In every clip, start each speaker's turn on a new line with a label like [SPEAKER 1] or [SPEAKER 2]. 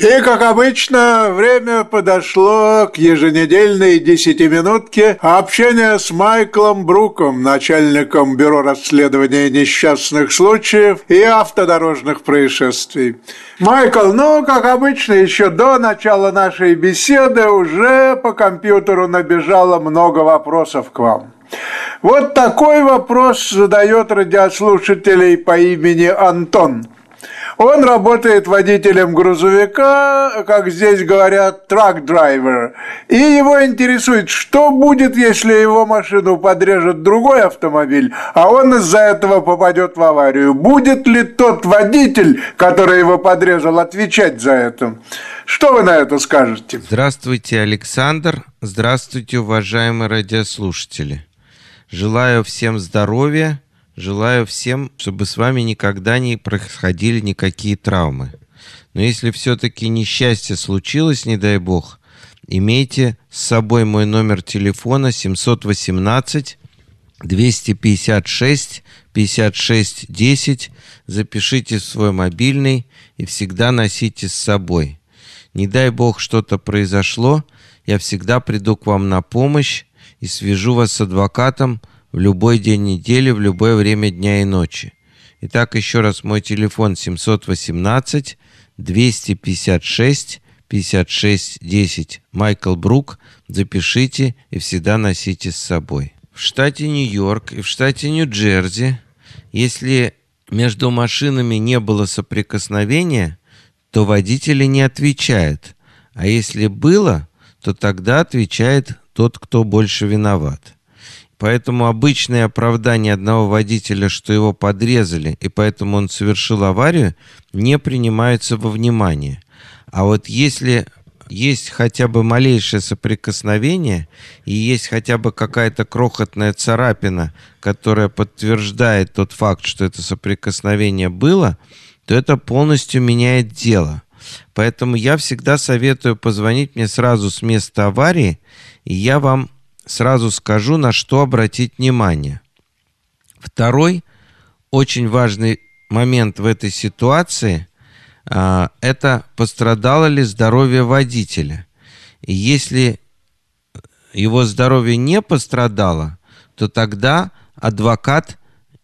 [SPEAKER 1] И, как обычно, время подошло к еженедельной десятиминутке общения с Майклом Бруком, начальником Бюро расследования несчастных случаев и автодорожных происшествий. Майкл, ну, как обычно, еще до начала нашей беседы уже по компьютеру набежало много вопросов к вам. Вот такой вопрос задает радиослушателей по имени Антон – он работает водителем грузовика, как здесь говорят, трак-драйвер. И его интересует, что будет, если его машину подрежет другой автомобиль, а он из-за этого попадет в аварию. Будет ли тот водитель, который его подрезал, отвечать за это? Что вы на это скажете?
[SPEAKER 2] Здравствуйте, Александр. Здравствуйте, уважаемые радиослушатели. Желаю всем здоровья Желаю всем, чтобы с вами никогда не происходили никакие травмы. Но если все-таки несчастье случилось, не дай бог, имейте с собой мой номер телефона 718 256 56 10. Запишите в свой мобильный и всегда носите с собой. Не дай бог что-то произошло, я всегда приду к вам на помощь и свяжу вас с адвокатом, в любой день недели, в любое время дня и ночи. Итак, еще раз мой телефон 718 256 56 10. Майкл Брук. Запишите и всегда носите с собой. В штате Нью-Йорк и в штате Нью-Джерси, если между машинами не было соприкосновения, то водители не отвечают. А если было, то тогда отвечает тот, кто больше виноват. Поэтому обычное оправдание одного водителя, что его подрезали, и поэтому он совершил аварию, не принимаются во внимание. А вот если есть хотя бы малейшее соприкосновение и есть хотя бы какая-то крохотная царапина, которая подтверждает тот факт, что это соприкосновение было, то это полностью меняет дело. Поэтому я всегда советую позвонить мне сразу с места аварии, и я вам сразу скажу, на что обратить внимание. Второй очень важный момент в этой ситуации а, – это пострадало ли здоровье водителя. И если его здоровье не пострадало, то тогда адвокат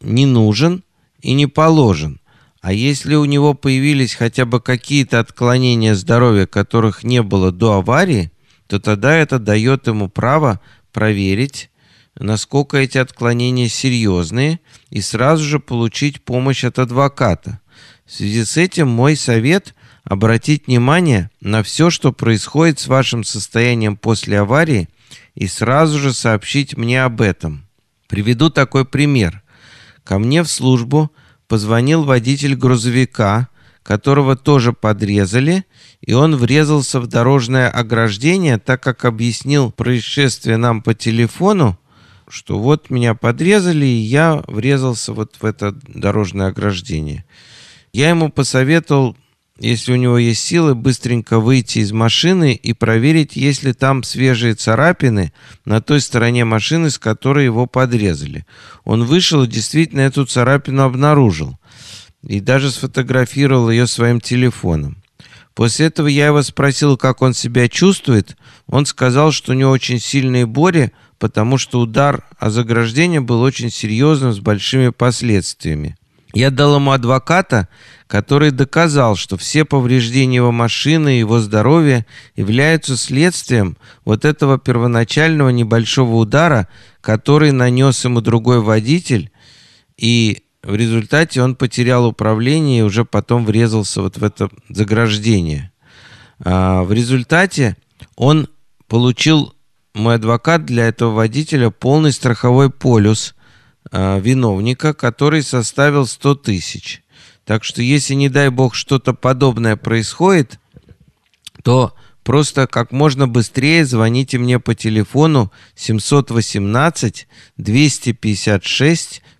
[SPEAKER 2] не нужен и не положен. А если у него появились хотя бы какие-то отклонения здоровья, которых не было до аварии, то тогда это дает ему право проверить, насколько эти отклонения серьезные, и сразу же получить помощь от адвоката. В связи с этим мой совет – обратить внимание на все, что происходит с вашим состоянием после аварии, и сразу же сообщить мне об этом. Приведу такой пример. Ко мне в службу позвонил водитель грузовика, которого тоже подрезали, и он врезался в дорожное ограждение, так как объяснил происшествие нам по телефону, что вот меня подрезали, и я врезался вот в это дорожное ограждение. Я ему посоветовал, если у него есть силы, быстренько выйти из машины и проверить, есть ли там свежие царапины на той стороне машины, с которой его подрезали. Он вышел и действительно эту царапину обнаружил и даже сфотографировал ее своим телефоном. После этого я его спросил, как он себя чувствует. Он сказал, что у него очень сильные боли, потому что удар о заграждение был очень серьезным, с большими последствиями. Я дал ему адвоката, который доказал, что все повреждения его машины и его здоровья являются следствием вот этого первоначального небольшого удара, который нанес ему другой водитель, и в результате он потерял управление и уже потом врезался вот в это заграждение. А, в результате он получил, мой адвокат для этого водителя, полный страховой полюс а, виновника, который составил 100 тысяч. Так что если, не дай бог, что-то подобное происходит, то просто как можно быстрее звоните мне по телефону 718 256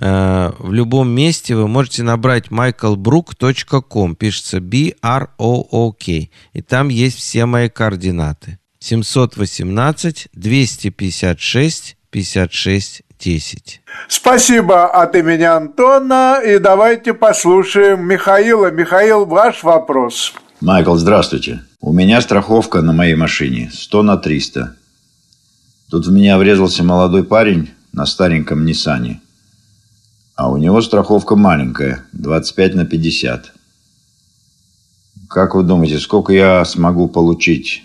[SPEAKER 2] Э, в любом месте вы можете набрать michaelbrook.com, пишется B-R-O-O-K, и там есть все мои координаты. 718 256 56 10.
[SPEAKER 1] Спасибо от имени Антона, и давайте послушаем Михаила. Михаил, ваш вопрос. Майкл, здравствуйте. У меня страховка на моей машине 100 на 300. Тут в меня врезался молодой парень на стареньком Ниссане – а у него страховка маленькая, 25 на 50. Как вы думаете, сколько я смогу получить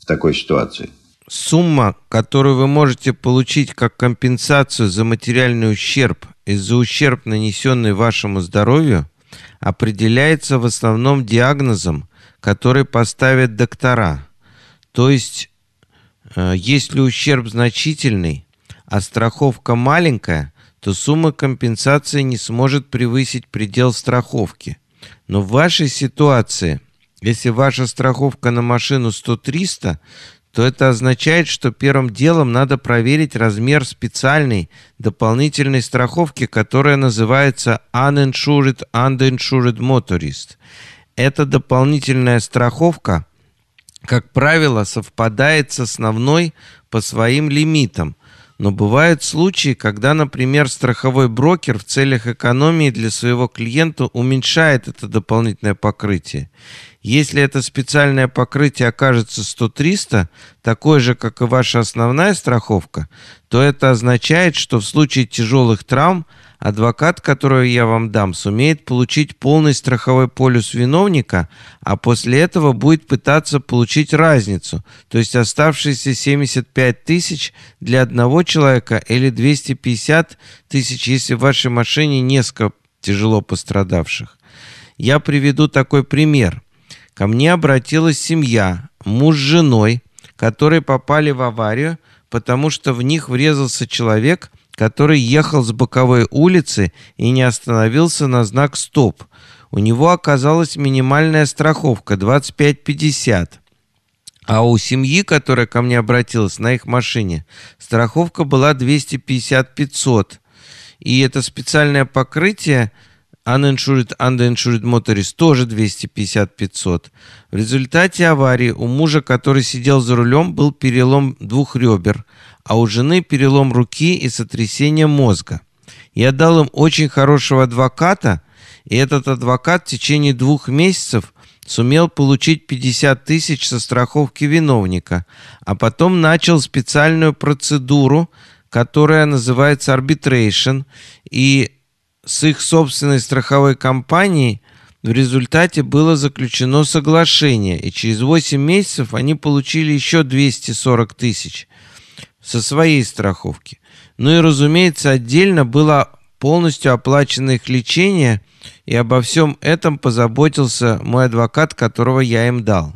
[SPEAKER 1] в такой ситуации?
[SPEAKER 2] Сумма, которую вы можете получить как компенсацию за материальный ущерб и за ущерб, нанесенный вашему здоровью, определяется в основном диагнозом, который поставят доктора. То есть, э, если ущерб значительный, а страховка маленькая – то сумма компенсации не сможет превысить предел страховки. Но в вашей ситуации, если ваша страховка на машину 100-300, то это означает, что первым делом надо проверить размер специальной дополнительной страховки, которая называется Uninsured Underinsured Motorist. Эта дополнительная страховка, как правило, совпадает с основной по своим лимитам, но бывают случаи, когда, например, страховой брокер в целях экономии для своего клиента уменьшает это дополнительное покрытие. Если это специальное покрытие окажется 100-300, такое же, как и ваша основная страховка, то это означает, что в случае тяжелых травм – Адвокат, которую я вам дам, сумеет получить полный страховой полюс виновника, а после этого будет пытаться получить разницу, то есть оставшиеся 75 тысяч для одного человека или 250 тысяч, если в вашей машине несколько тяжело пострадавших. Я приведу такой пример. Ко мне обратилась семья, муж с женой, которые попали в аварию, потому что в них врезался человек – который ехал с боковой улицы и не остановился на знак «Стоп». У него оказалась минимальная страховка 25-50. А у семьи, которая ко мне обратилась на их машине, страховка была 250-500. И это специальное покрытие Uninsured, Underinsured Motorist тоже 250-500. В результате аварии у мужа, который сидел за рулем, был перелом двух ребер, а у жены перелом руки и сотрясение мозга. Я дал им очень хорошего адвоката, и этот адвокат в течение двух месяцев сумел получить 50 тысяч со страховки виновника, а потом начал специальную процедуру, которая называется арбитрейшн, и с их собственной страховой компанией в результате было заключено соглашение, и через 8 месяцев они получили еще 240 тысяч со своей страховки. Ну и, разумеется, отдельно было полностью оплачено их лечение, и обо всем этом позаботился мой адвокат, которого я им дал.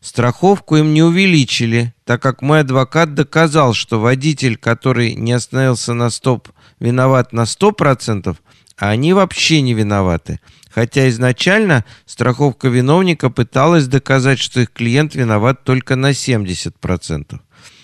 [SPEAKER 2] Страховку им не увеличили, так как мой адвокат доказал, что водитель, который не остановился на стоп, виноват на 100%, а они вообще не виноваты. Хотя изначально страховка виновника пыталась доказать, что их клиент виноват только на 70%.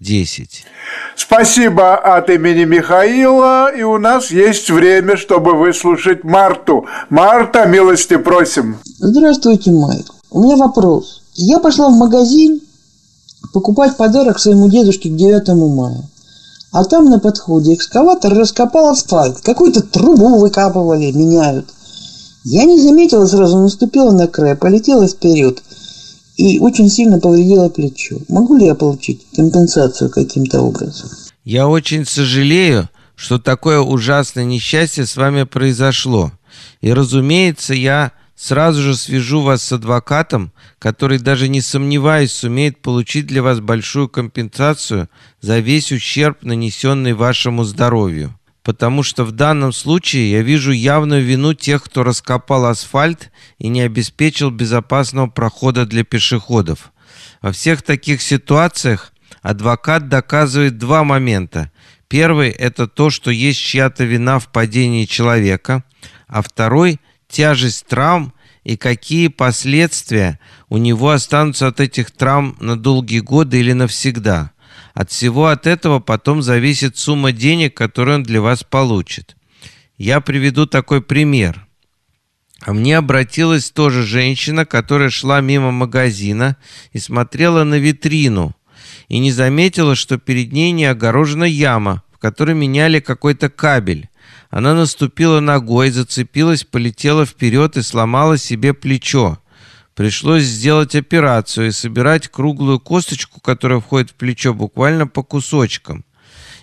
[SPEAKER 1] 10. Спасибо от имени Михаила, и у нас есть время, чтобы выслушать Марту. Марта, милости просим.
[SPEAKER 2] Здравствуйте, Майк. У меня вопрос. Я пошла в магазин покупать подарок своему дедушке к 9 мая. А там на подходе экскаватор раскопал асфальт. Какую-то трубу выкапывали, меняют. Я не заметила, сразу наступила на край, полетела
[SPEAKER 1] вперед – и очень сильно повредило плечо. Могу ли я получить компенсацию каким-то образом?
[SPEAKER 2] Я очень сожалею, что такое ужасное несчастье с вами произошло. И, разумеется, я сразу же свяжу вас с адвокатом, который, даже не сомневаясь, сумеет получить для вас большую компенсацию за весь ущерб, нанесенный вашему здоровью потому что в данном случае я вижу явную вину тех, кто раскопал асфальт и не обеспечил безопасного прохода для пешеходов. Во всех таких ситуациях адвокат доказывает два момента. Первый – это то, что есть чья-то вина в падении человека, а второй – тяжесть травм и какие последствия у него останутся от этих травм на долгие годы или навсегда – от всего от этого потом зависит сумма денег, которую он для вас получит. Я приведу такой пример. А мне обратилась тоже женщина, которая шла мимо магазина и смотрела на витрину и не заметила, что перед ней не огорожена яма, в которой меняли какой-то кабель. Она наступила ногой, зацепилась, полетела вперед и сломала себе плечо. Пришлось сделать операцию и собирать круглую косточку, которая входит в плечо, буквально по кусочкам.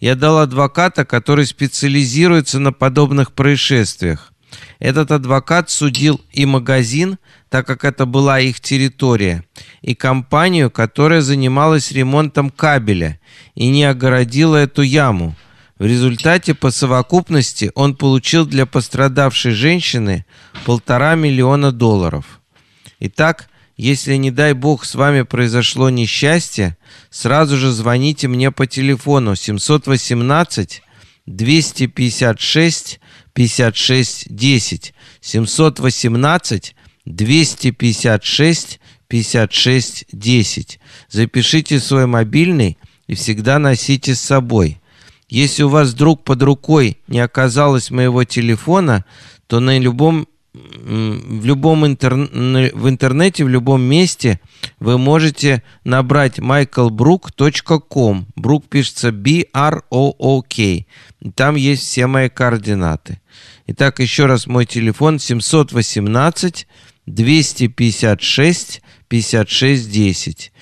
[SPEAKER 2] Я дал адвоката, который специализируется на подобных происшествиях. Этот адвокат судил и магазин, так как это была их территория, и компанию, которая занималась ремонтом кабеля и не огородила эту яму. В результате по совокупности он получил для пострадавшей женщины полтора миллиона долларов. Итак, если, не дай бог, с вами произошло несчастье, сразу же звоните мне по телефону 718 256 56 10 718 256 56 10. Запишите свой мобильный и всегда носите с собой. Если у вас вдруг под рукой не оказалось моего телефона, то на любом в любом интерне, в интернете, в любом месте вы можете набрать michaelbrook.com. Брук пишется B-R-O-O-K. Там есть все мои координаты. Итак, еще раз мой телефон 718 256 56 10.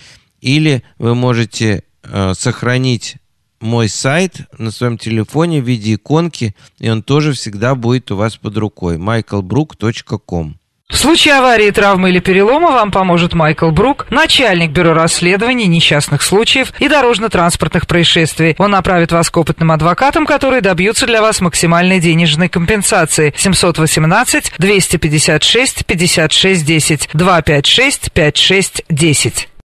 [SPEAKER 2] Или вы можете э, сохранить мой сайт на своем телефоне в виде иконки, и он тоже всегда будет у вас под рукой. michaelbrook.com в случае аварии, травмы или перелома вам поможет Майкл Брук, начальник бюро расследований несчастных случаев и дорожно-транспортных происшествий. Он направит вас к опытным адвокатам, которые добьются для вас максимальной денежной компенсации. 718 256 56 10 256 56 10.